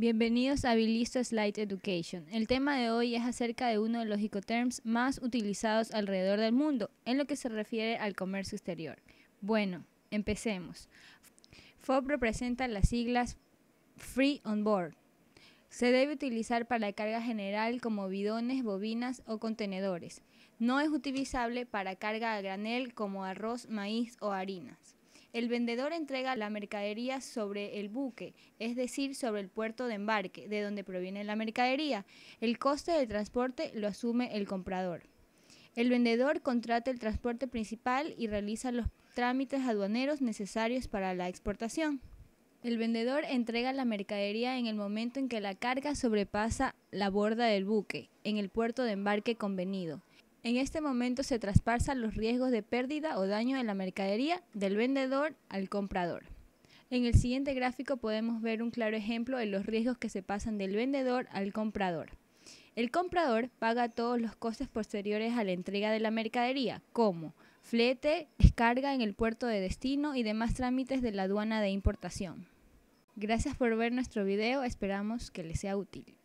Bienvenidos a Bilisto Slide Education. El tema de hoy es acerca de uno de los ecoterms más utilizados alrededor del mundo en lo que se refiere al comercio exterior. Bueno, empecemos. FOB representa las siglas Free on Board. Se debe utilizar para carga general como bidones, bobinas o contenedores. No es utilizable para carga a granel como arroz, maíz o harinas. El vendedor entrega la mercadería sobre el buque, es decir, sobre el puerto de embarque, de donde proviene la mercadería. El coste del transporte lo asume el comprador. El vendedor contrata el transporte principal y realiza los trámites aduaneros necesarios para la exportación. El vendedor entrega la mercadería en el momento en que la carga sobrepasa la borda del buque, en el puerto de embarque convenido. En este momento se traspasan los riesgos de pérdida o daño de la mercadería del vendedor al comprador. En el siguiente gráfico podemos ver un claro ejemplo de los riesgos que se pasan del vendedor al comprador. El comprador paga todos los costes posteriores a la entrega de la mercadería, como flete, descarga en el puerto de destino y demás trámites de la aduana de importación. Gracias por ver nuestro video, esperamos que les sea útil.